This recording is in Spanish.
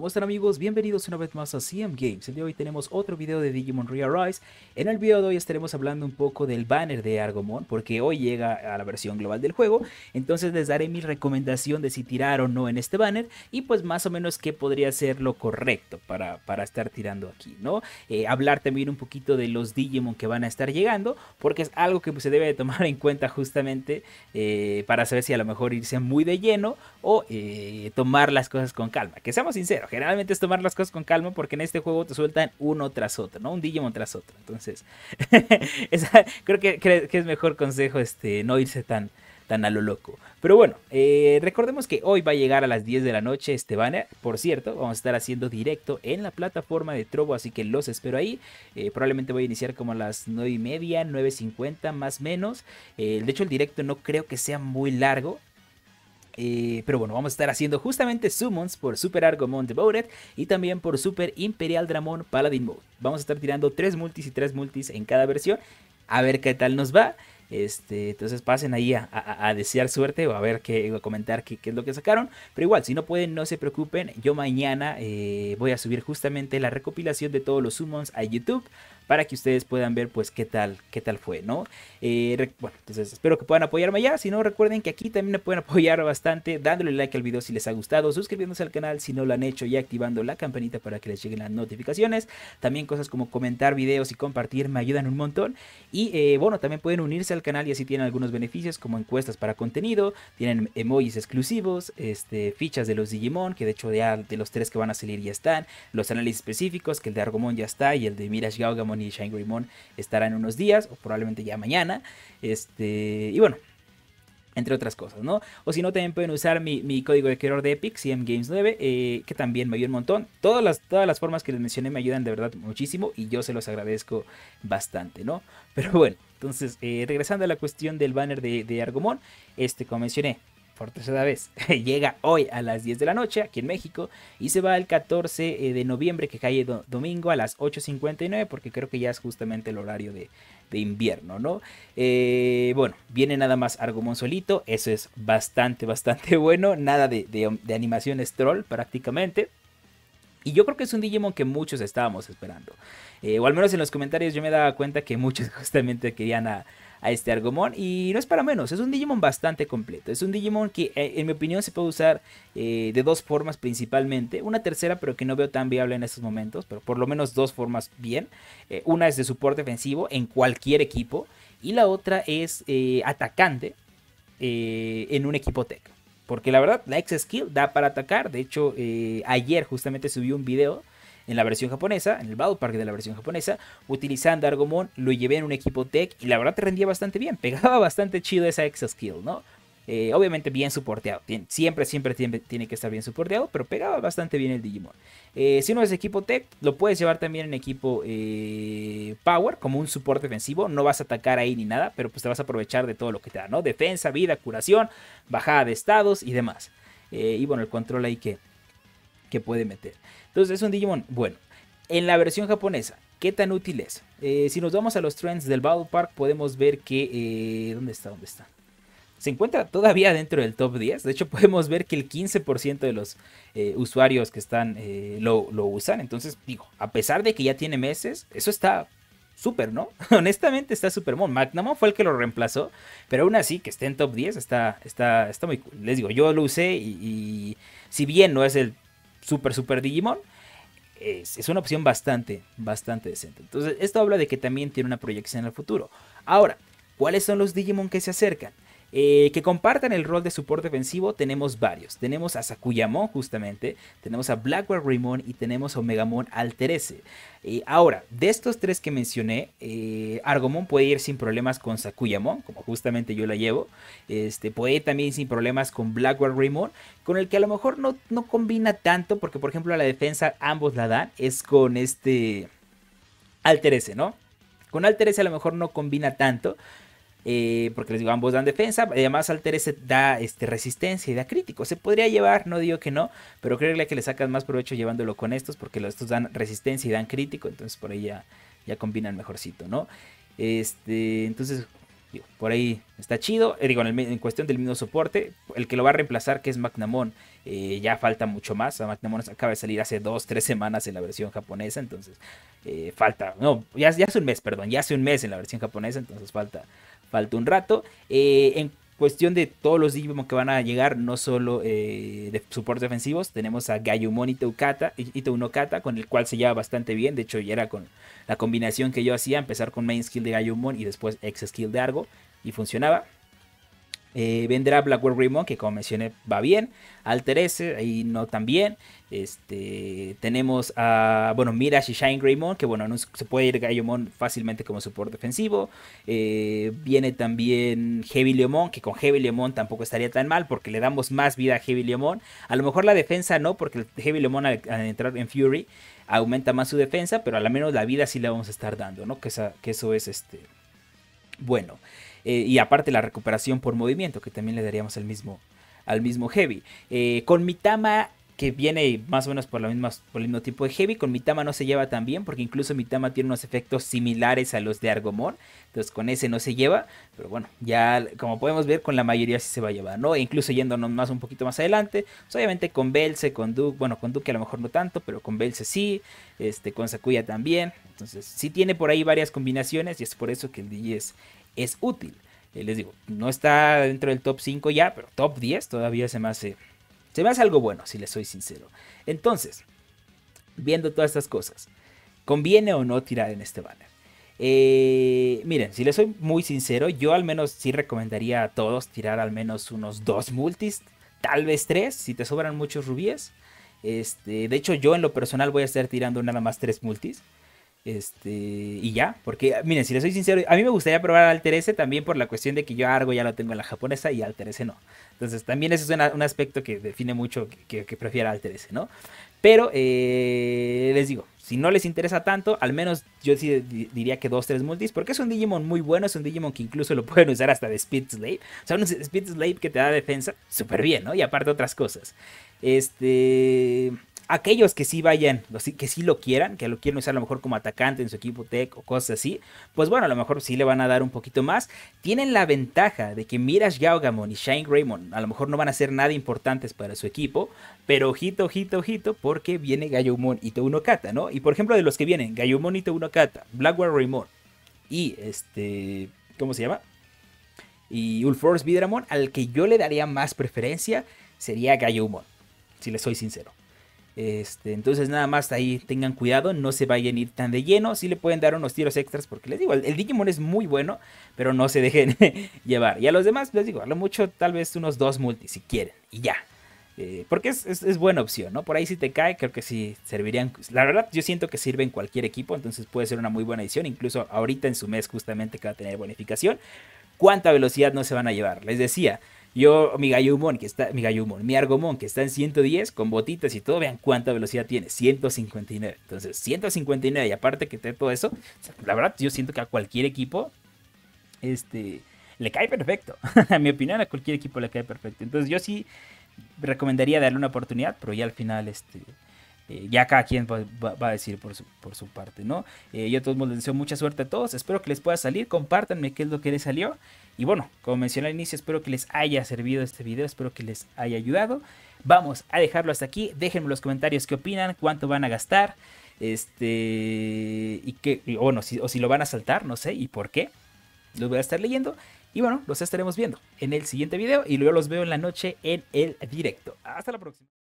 ¿Cómo están amigos? Bienvenidos una vez más a CM Games. El día de hoy tenemos otro video de Digimon Rearise. En el video de hoy estaremos hablando un poco del banner de Argomon, porque hoy llega a la versión global del juego. Entonces les daré mi recomendación de si tirar o no en este banner y pues más o menos qué podría ser lo correcto para, para estar tirando aquí, ¿no? Eh, hablar también un poquito de los Digimon que van a estar llegando, porque es algo que pues, se debe de tomar en cuenta justamente eh, para saber si a lo mejor irse muy de lleno o eh, tomar las cosas con calma. Que seamos sinceros Generalmente es tomar las cosas con calma porque en este juego te sueltan uno tras otro, ¿no? Un Digimon tras otro. Entonces, creo que, es mejor consejo este, no irse tan, tan a lo loco. Pero bueno, eh, recordemos que hoy va a llegar a las 10 de la noche Esteban. Por cierto, vamos a estar haciendo directo en la plataforma de Trovo, así que los espero ahí. Eh, probablemente voy a iniciar como a las 9 y media, 9.50 más menos. Eh, de hecho, el directo no creo que sea muy largo. Eh, pero bueno, vamos a estar haciendo justamente summons por Super Argomon Devoted y también por Super Imperial Dramon Paladin Mode. Vamos a estar tirando tres multis y tres multis en cada versión. A ver qué tal nos va. Este, entonces pasen ahí a, desear suerte o a ver qué, a comentar qué, es lo que sacaron. Pero igual, si no pueden, no se preocupen. Yo mañana eh, voy a subir justamente la recopilación de todos los summons a YouTube para que ustedes puedan ver pues qué tal, qué tal fue, ¿no? Eh, bueno, entonces espero que puedan apoyarme ya. si no recuerden que aquí también me pueden apoyar bastante dándole like al video si les ha gustado, suscribiéndose al canal si no lo han hecho y activando la campanita para que les lleguen las notificaciones, también cosas como comentar videos y compartir me ayudan un montón y eh, bueno, también pueden unirse al canal y así tienen algunos beneficios como encuestas para contenido, tienen emojis exclusivos, este, fichas de los Digimon, que de hecho de, los tres que van a salir ya están, los análisis específicos, que el de Argomon ya está y el de Mirage Gaugamon y Shine estará en unos días, o probablemente ya mañana. Este, y bueno, entre otras cosas, ¿no? O si no, también pueden usar mi, código de creador de Epic, CMGames9, eh, que también me ayuda un montón. Todas las, todas las formas que les mencioné me ayudan de verdad muchísimo y yo se los agradezco bastante, ¿no? Pero bueno, entonces, eh, regresando a la cuestión del banner de, Argomon, este, como mencioné, por tercera vez, llega hoy a las 10 de la noche aquí en México y se va el 14 eh, de noviembre que cae domingo a las 8.59 porque creo que ya es justamente el horario de, invierno, ¿no? Eh, bueno, viene nada más Argomón solito, eso es bastante, bastante bueno, nada de, de, um, de animaciones troll prácticamente. Y yo creo que es un Digimon que muchos estábamos esperando. Eh, o al menos en los comentarios yo me daba cuenta que muchos justamente querían a, a este Argomon. Y no es para menos, es un Digimon bastante completo. Es un Digimon que, eh, en mi opinión, se puede usar eh, de dos formas principalmente. Una tercera, pero que no veo tan viable en estos momentos, pero por lo menos dos formas bien. Eh, una es de soporte defensivo en cualquier equipo. Y la otra es atacante en un equipo tech. Porque la verdad, la X Skill da para atacar. De hecho, ayer justamente subí un video en la versión japonesa, en el Battle Park de la versión japonesa, utilizando Argomon, lo llevé en un equipo tech y la verdad te rendía bastante bien, pegaba bastante chido esa Exa Skill, ¿no? Eh, obviamente bien soporteado. Siempre, siempre tiene, que estar bien soporteado, pero pegaba bastante bien el Digimon. Eh, si no es equipo Tech, lo puedes llevar también en equipo eh, Power, como un soporte defensivo. No vas a atacar ahí ni nada, pero pues te vas a aprovechar de todo lo que te da, ¿no? Defensa, vida, curación, bajada de estados y demás. y bueno, el control ahí que, que puede meter. Entonces es un Digimon bueno. En la versión japonesa, ¿qué tan útil es? Eh, si nos vamos a los trends del Battle Park, podemos ver que... Eh, ¿Dónde está? ¿Dónde está? Se encuentra todavía dentro del top 10. De hecho, podemos ver que el 15% de los eh, usuarios que están lo, usan. Entonces, digo, a pesar de que ya tiene meses, eso está súper, ¿no? Honestamente está Supermon. Magnamon fue el que lo reemplazó, pero aún así que esté en top 10 está, está, está muy cool. Les digo, yo lo usé y si bien no es el super, super Digimon, es, una opción bastante, bastante decente. Entonces, esto habla de que también tiene una proyección En el futuro. Ahora, ¿cuáles son los Digimon que se acercan? Eh, que compartan el rol de soporte defensivo tenemos varios. Tenemos a Sakuyamon justamente, tenemos a Blackwell Raymond y tenemos a Omegamon Alterese. Eh, ahora, de estos tres que mencioné, eh, Argomon puede ir sin problemas con Sakuyamon, como justamente yo la llevo. Este, puede ir también sin problemas con Blackwell Raymond, con el que a lo mejor no, no combina tanto, porque por ejemplo a la defensa ambos la dan, es con este Alterese, ¿no? Con Alterese a lo mejor no combina tanto. Eh, porque les digo, ambos dan defensa. Además, Alteres da este, resistencia y da crítico. Se podría llevar, no digo que no, pero creo que le sacan más provecho llevándolo con estos, porque estos dan resistencia y dan crítico. Entonces, por ahí ya, ya combinan mejorcito, ¿no? Este, entonces, por ahí está chido. Eh, digo, en, cuestión del mismo soporte, el que lo va a reemplazar, que es Magnamon, eh, ya falta mucho más. Magnamon acaba de salir hace 2 3 semanas en la versión japonesa, entonces falta, no, ya hace un mes, perdón, ya hace un mes en la versión japonesa, entonces falta falta un rato. Eh, en cuestión de todos los Digimon que van a llegar, no solo eh, de soportes defensivos, tenemos a Gayumon y Itounokata, con el cual se lleva bastante bien. De hecho, ya era con la combinación que yo hacía, empezar con main skill de Gayumon y después ex skill de Argo, y funcionaba. Eh, vendrá Blackwell Raymond, que como mencioné va bien. Alter ahí no tan bien. Este, tenemos a, bueno, Mirage y Shine Greymon, que bueno, no se puede ir Gaiomon fácilmente como soporte defensivo. Eh, viene también Heavy Leomon, que con Heavy Leomon tampoco estaría tan mal, porque le damos más vida a Heavy Leomon. A lo mejor la defensa no, porque Heavy Leomon al, entrar en Fury aumenta más su defensa, pero al menos la vida sí la vamos a estar dando, ¿no? Que, que eso es este. Bueno. Eh, y aparte la recuperación por movimiento, que también le daríamos mismo, al mismo Heavy. Eh, con Mitama, que viene más o menos por, la misma, por el mismo tipo de Heavy, con Mitama no se lleva tan bien, porque incluso Mitama tiene unos efectos similares a los de argomor Entonces con ese no se lleva, pero bueno, ya como podemos ver con la mayoría sí se va a llevar, ¿no? E incluso yéndonos más un poquito más adelante, pues, obviamente con Belce, con Duke, bueno, con Duke a lo mejor no tanto, pero con Belce sí, este, con Sakuya también. Entonces sí tiene por ahí varias combinaciones y es por eso que el DJ es, es útil. Eh, les digo, no está dentro del top 5 ya, pero top 10 todavía se me hace, se me hace algo bueno, si les soy sincero. Entonces, viendo todas estas cosas, ¿conviene o no tirar en este banner? Eh, miren, si les soy muy sincero, yo al menos sí recomendaría a todos tirar al menos unos dos multis, tal vez tres, si te sobran muchos rubíes. Este, de hecho, yo en lo personal voy a estar tirando nada más tres multis. Este, y ya, porque miren, si les soy sincero, a mí me gustaría probar Alter S también por la cuestión de que yo Argo ya lo tengo en la japonesa y Alter S no. Entonces, también ese es un, aspecto que define mucho que, prefiera Alter S, ¿no? Pero eh, les digo, si no les interesa tanto, al menos yo diría que dos, tres multis, porque es un Digimon muy bueno, es un Digimon que incluso lo pueden usar hasta de Speed Slave. O sea, un Speed Slave que te da defensa súper bien, ¿no? Y aparte otras cosas. Este aquellos que sí vayan, que sí lo quieran, que lo quieran usar a lo mejor como atacante en su equipo tech o cosas así, pues bueno, a lo mejor sí le van a dar un poquito más. Tienen la ventaja de que Mirage Gaugamon y Shine Raymond a lo mejor no van a ser nada importantes para su equipo, pero ojito, ojito, ojito, porque viene Gallumon y Kata, ¿no? Y por ejemplo, de los que vienen, Gayumon y Kata, Blackwell Raymond y este, ¿cómo se llama? Y Ulforce Vidramon, al que yo le daría más preferencia sería Gallumon, si les soy sincero. Este, entonces nada más ahí tengan cuidado, no se vayan a ir tan de lleno, sí le pueden dar unos tiros extras porque les digo, el, Digimon es muy bueno, pero no se dejen llevar. Y a los demás les digo, a lo mucho tal vez unos dos multis si quieren y ya. Eh, porque es, es, buena opción, ¿no? Por ahí si te cae, creo que sí servirían. La verdad, yo siento que sirve en cualquier equipo, entonces puede ser una muy buena edición. Incluso ahorita en su mes justamente que va a tener bonificación. ¿Cuánta velocidad no se van a llevar? Les decía, yo, mi Gallumon, que está, mi mi Argomon, que está en 110, con botitas y todo, vean cuánta velocidad tiene, 159. Entonces, 159, y aparte que te todo eso, la verdad, yo siento que a cualquier equipo, este, le cae perfecto. a mi opinión, a cualquier equipo le cae perfecto. Entonces, yo sí recomendaría darle una oportunidad, pero ya al final, este, eh, ya cada quien va, a decir por su, parte, ¿no? Eh, yo a todos les deseo mucha suerte a todos. Espero que les pueda salir. Compártanme qué es lo que les salió. Y bueno, como mencioné al inicio, espero que les haya servido este video. Espero que les haya ayudado. Vamos a dejarlo hasta aquí. Déjenme en los comentarios qué opinan, cuánto van a gastar. Este. Y qué. o si lo van a saltar, no sé. ¿Y por qué? Los voy a estar leyendo. Y bueno, los estaremos viendo en el siguiente video. Y luego los veo en la noche en el directo. Hasta la próxima.